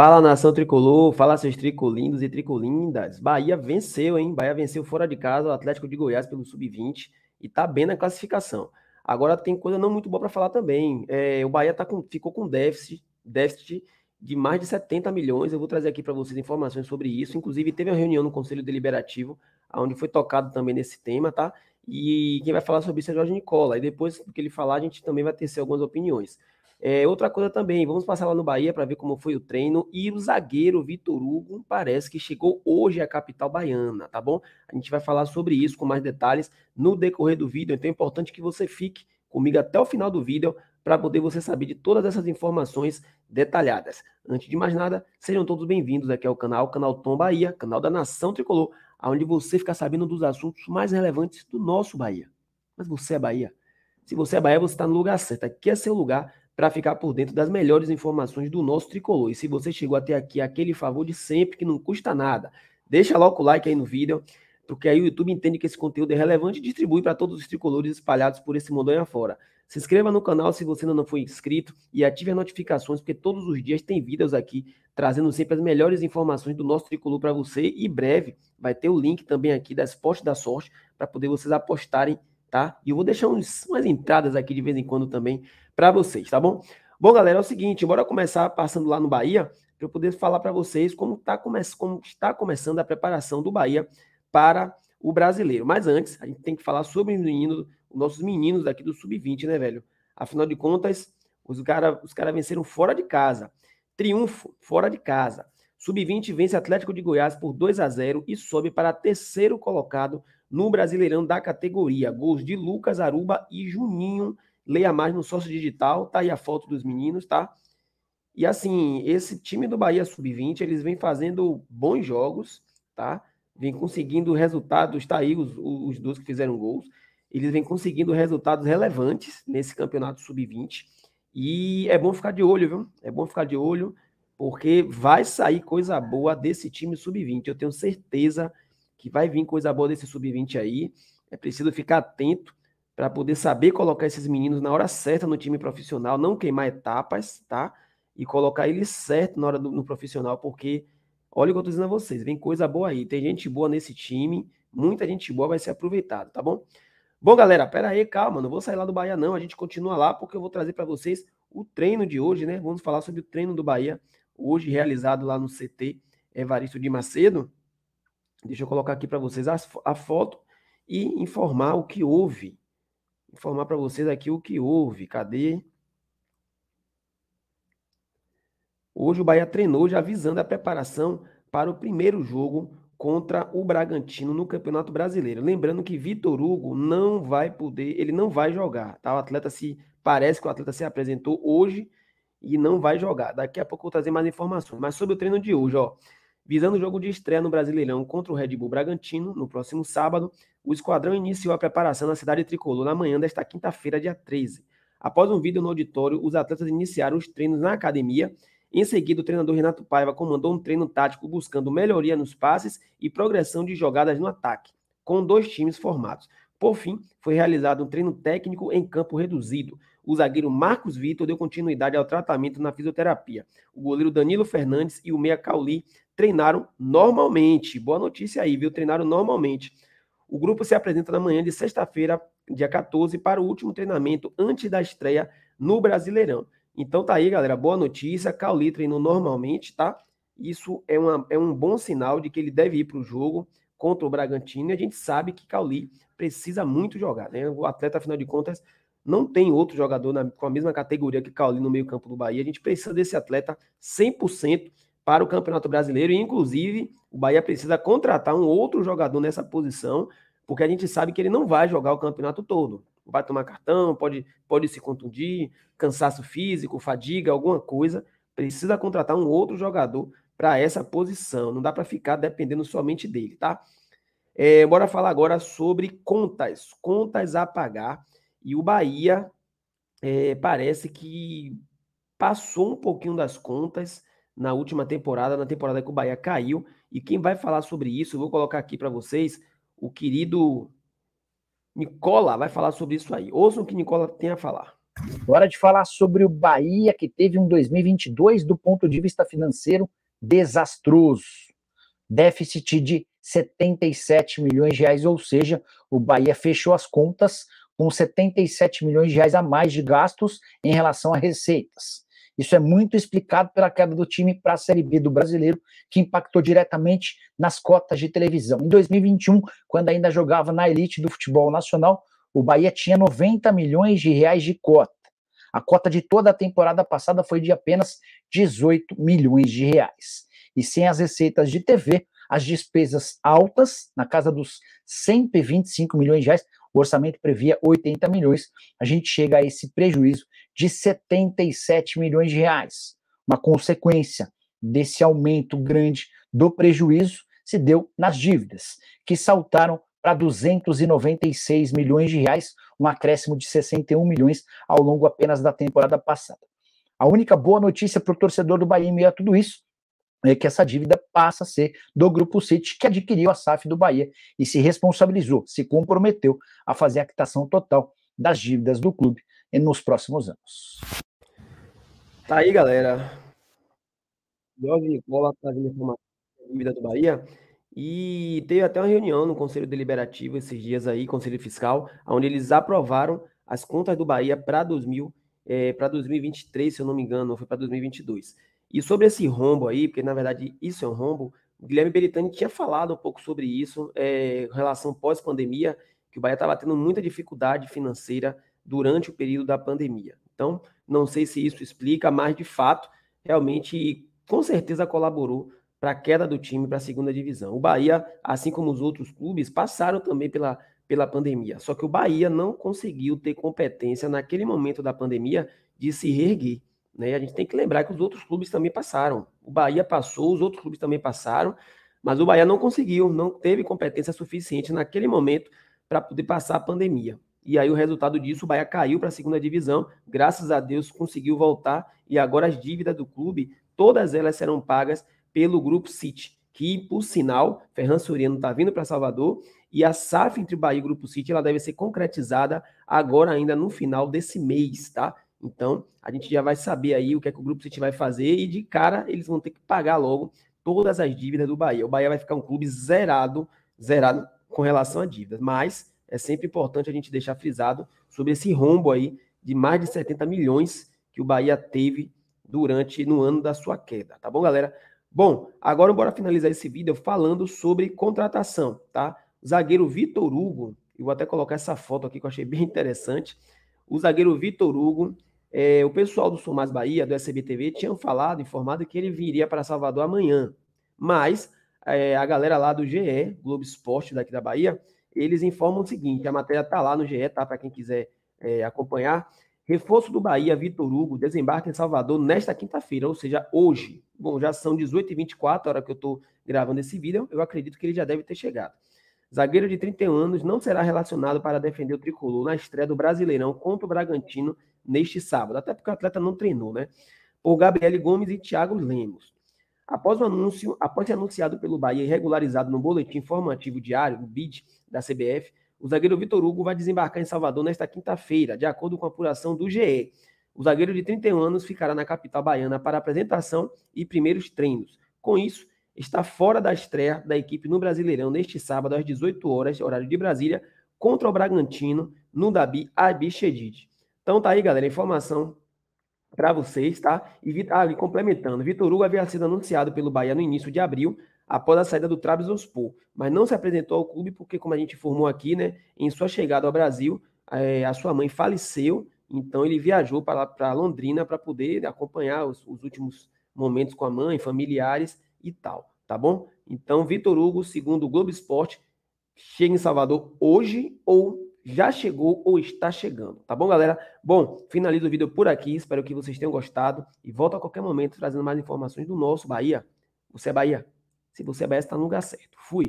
Fala nação tricolor, fala seus tricolindos e tricolindas. Bahia venceu, hein? Bahia venceu fora de casa o Atlético de Goiás pelo sub-20 e tá bem na classificação. Agora tem coisa não muito boa para falar também. É, o Bahia tá com, ficou com déficit, déficit de mais de 70 milhões. Eu vou trazer aqui para vocês informações sobre isso. Inclusive, teve uma reunião no Conselho Deliberativo, onde foi tocado também nesse tema, tá? E quem vai falar sobre isso é Jorge Nicola. E depois que ele falar, a gente também vai tecer algumas opiniões. É, outra coisa também, vamos passar lá no Bahia para ver como foi o treino. E o zagueiro Vitor Hugo parece que chegou hoje à capital baiana, tá bom? A gente vai falar sobre isso com mais detalhes no decorrer do vídeo, então é importante que você fique comigo até o final do vídeo para poder você saber de todas essas informações detalhadas. Antes de mais nada, sejam todos bem-vindos aqui ao canal, canal Tom Bahia, canal da Nação Tricolor, onde você fica sabendo dos assuntos mais relevantes do nosso Bahia. Mas você é Bahia. Se você é Bahia, você está no lugar certo. Aqui é seu lugar para ficar por dentro das melhores informações do nosso tricolor. E se você chegou até aqui, aquele favor de sempre que não custa nada. Deixa logo o like aí no vídeo, porque aí o YouTube entende que esse conteúdo é relevante e distribui para todos os tricolores espalhados por esse aí afora. Se inscreva no canal se você ainda não foi inscrito e ative as notificações, porque todos os dias tem vídeos aqui trazendo sempre as melhores informações do nosso tricolor para você. E breve vai ter o link também aqui das postes da sorte para poder vocês apostarem tá? E eu vou deixar uns, umas entradas aqui de vez em quando também para vocês, tá bom? Bom, galera, é o seguinte, bora começar passando lá no Bahia, para eu poder falar para vocês como, tá come como está começando a preparação do Bahia para o brasileiro. Mas antes, a gente tem que falar sobre os meninos, os nossos meninos aqui do Sub-20, né, velho? Afinal de contas, os caras os cara venceram fora de casa. Triunfo fora de casa. Sub-20 vence Atlético de Goiás por 2 a 0 e sobe para terceiro colocado no Brasileirão da categoria. Gols de Lucas Aruba e Juninho. Leia mais no sócio digital, tá aí a foto dos meninos, tá? E assim, esse time do Bahia Sub-20, eles vêm fazendo bons jogos, tá? Vem conseguindo resultados, tá aí os, os dois que fizeram gols. Eles vêm conseguindo resultados relevantes nesse campeonato Sub-20. E é bom ficar de olho, viu? É bom ficar de olho porque vai sair coisa boa desse time sub-20. Eu tenho certeza que vai vir coisa boa desse sub-20 aí. É preciso ficar atento para poder saber colocar esses meninos na hora certa no time profissional, não queimar etapas, tá? E colocar eles certo na hora do no profissional, porque olha o que eu tô dizendo a vocês, vem coisa boa aí, tem gente boa nesse time, muita gente boa vai ser aproveitada, tá bom? Bom, galera, pera aí, calma, não vou sair lá do Bahia não, a gente continua lá porque eu vou trazer para vocês o treino de hoje, né? Vamos falar sobre o treino do Bahia hoje realizado lá no CT Evaristo de Macedo. Deixa eu colocar aqui para vocês a, a foto e informar o que houve. Informar para vocês aqui o que houve. Cadê? Hoje o Bahia treinou já avisando a preparação para o primeiro jogo contra o Bragantino no Campeonato Brasileiro. Lembrando que Vitor Hugo não vai poder, ele não vai jogar, tá? O atleta se parece que o atleta se apresentou hoje, e não vai jogar. Daqui a pouco eu vou trazer mais informações. Mas sobre o treino de hoje, ó. Visando o jogo de estreia no Brasileirão contra o Red Bull Bragantino, no próximo sábado, o esquadrão iniciou a preparação na cidade tricolor na manhã desta quinta-feira, dia 13. Após um vídeo no auditório, os atletas iniciaram os treinos na academia. Em seguida, o treinador Renato Paiva comandou um treino tático buscando melhoria nos passes e progressão de jogadas no ataque, com dois times formados. Por fim, foi realizado um treino técnico em campo reduzido, o zagueiro Marcos Vitor deu continuidade ao tratamento na fisioterapia. O goleiro Danilo Fernandes e o meia Cauli treinaram normalmente. Boa notícia aí, viu? Treinaram normalmente. O grupo se apresenta na manhã de sexta-feira, dia 14, para o último treinamento antes da estreia no Brasileirão. Então tá aí, galera. Boa notícia. Cauli treinou normalmente, tá? Isso é, uma, é um bom sinal de que ele deve ir para o jogo contra o Bragantino, e a gente sabe que Cauli precisa muito jogar, né? O atleta, afinal de contas, não tem outro jogador na, com a mesma categoria que Cauli no meio-campo do Bahia. A gente precisa desse atleta 100% para o Campeonato Brasileiro, e inclusive o Bahia precisa contratar um outro jogador nessa posição, porque a gente sabe que ele não vai jogar o campeonato todo. Vai tomar cartão, pode, pode se contundir, cansaço físico, fadiga, alguma coisa. Precisa contratar um outro jogador para essa posição. Não dá para ficar dependendo somente dele, tá? É, bora falar agora sobre contas, contas a pagar. E o Bahia é, parece que passou um pouquinho das contas na última temporada, na temporada que o Bahia caiu. E quem vai falar sobre isso, eu vou colocar aqui para vocês o querido Nicola, vai falar sobre isso aí. Ouçam o que Nicola tem a falar. Hora de falar sobre o Bahia, que teve um 2022 do ponto de vista financeiro desastroso, déficit de 77 milhões de reais, ou seja, o Bahia fechou as contas com 77 milhões de reais a mais de gastos em relação a receitas. Isso é muito explicado pela queda do time para a Série B do brasileiro, que impactou diretamente nas cotas de televisão. Em 2021, quando ainda jogava na elite do futebol nacional, o Bahia tinha 90 milhões de reais de cota. A cota de toda a temporada passada foi de apenas 18 milhões de reais. E sem as receitas de TV, as despesas altas, na casa dos 125 milhões de reais, o orçamento previa 80 milhões, a gente chega a esse prejuízo de 77 milhões de reais. Uma consequência desse aumento grande do prejuízo se deu nas dívidas, que saltaram para 296 milhões de reais, um acréscimo de 61 milhões ao longo apenas da temporada passada. A única boa notícia para o torcedor do Bahia em meio a tudo isso é que essa dívida passa a ser do Grupo City, que adquiriu a SAF do Bahia e se responsabilizou, se comprometeu a fazer a quitação total das dívidas do clube nos próximos anos. Tá aí, galera. Jorge Nicola trazendo informação da dívida do Bahia. E teve até uma reunião no Conselho Deliberativo esses dias aí, Conselho Fiscal, onde eles aprovaram as contas do Bahia para 2000, é, para 2023, se eu não me engano, ou foi para 2022. E sobre esse rombo aí, porque na verdade isso é um rombo, Guilherme Beritani tinha falado um pouco sobre isso, é, relação pós-pandemia, que o Bahia estava tendo muita dificuldade financeira durante o período da pandemia. Então, não sei se isso explica, mas de fato, realmente, com certeza colaborou para a queda do time para a segunda divisão. O Bahia, assim como os outros clubes, passaram também pela, pela pandemia. Só que o Bahia não conseguiu ter competência naquele momento da pandemia de se reerguer. Né? A gente tem que lembrar que os outros clubes também passaram. O Bahia passou, os outros clubes também passaram, mas o Bahia não conseguiu, não teve competência suficiente naquele momento para poder passar a pandemia. E aí o resultado disso, o Bahia caiu para a segunda divisão, graças a Deus conseguiu voltar e agora as dívidas do clube, todas elas serão pagas pelo Grupo City, que, por sinal, Ferran Soriano está vindo para Salvador e a SAF entre Bahia e Grupo City ela deve ser concretizada agora ainda no final desse mês, tá? Então, a gente já vai saber aí o que é que o Grupo City vai fazer e de cara eles vão ter que pagar logo todas as dívidas do Bahia. O Bahia vai ficar um clube zerado, zerado com relação a dívidas, mas é sempre importante a gente deixar frisado sobre esse rombo aí de mais de 70 milhões que o Bahia teve durante no ano da sua queda, tá bom, galera? Bom, agora bora finalizar esse vídeo falando sobre contratação, tá? zagueiro Vitor Hugo, eu vou até colocar essa foto aqui que eu achei bem interessante. O zagueiro Vitor Hugo, é, o pessoal do Sul Bahia, do SBTV, tinham falado, informado que ele viria para Salvador amanhã. Mas é, a galera lá do GE, Globo Esporte daqui da Bahia, eles informam o seguinte: a matéria está lá no GE, tá? Para quem quiser é, acompanhar. Reforço do Bahia, Vitor Hugo, desembarque em Salvador nesta quinta-feira, ou seja, hoje. Bom, já são 18h24, a hora que eu estou gravando esse vídeo, eu acredito que ele já deve ter chegado. Zagueiro de 31 anos não será relacionado para defender o tricolor na estreia do Brasileirão contra o Bragantino neste sábado, até porque o atleta não treinou, né? Por Gabriel Gomes e Thiago Lemos. Após o anúncio, após ser anunciado pelo Bahia e regularizado no boletim informativo diário, o BID da CBF, o zagueiro Vitor Hugo vai desembarcar em Salvador nesta quinta-feira, de acordo com a apuração do GE. O zagueiro de 31 anos ficará na capital baiana para apresentação e primeiros treinos. Com isso, está fora da estreia da equipe no Brasileirão neste sábado às 18 horas, horário de Brasília, contra o Bragantino no Dabi Abichedid. Então tá aí, galera, informação para vocês, tá? E ah, complementando, Vitor Hugo havia sido anunciado pelo Bahia no início de abril, após a saída do Trabzonspor, mas não se apresentou ao clube porque, como a gente informou aqui, né, em sua chegada ao Brasil, é, a sua mãe faleceu, então ele viajou para Londrina para poder acompanhar os, os últimos momentos com a mãe, familiares e tal, tá bom? Então, Vitor Hugo, segundo o Globo Esporte, chega em Salvador hoje ou já chegou ou está chegando, tá bom, galera? Bom, finalizo o vídeo por aqui, espero que vocês tenham gostado e volto a qualquer momento trazendo mais informações do nosso Bahia. Você é Bahia? Se você é Bahia, está no lugar certo. Fui!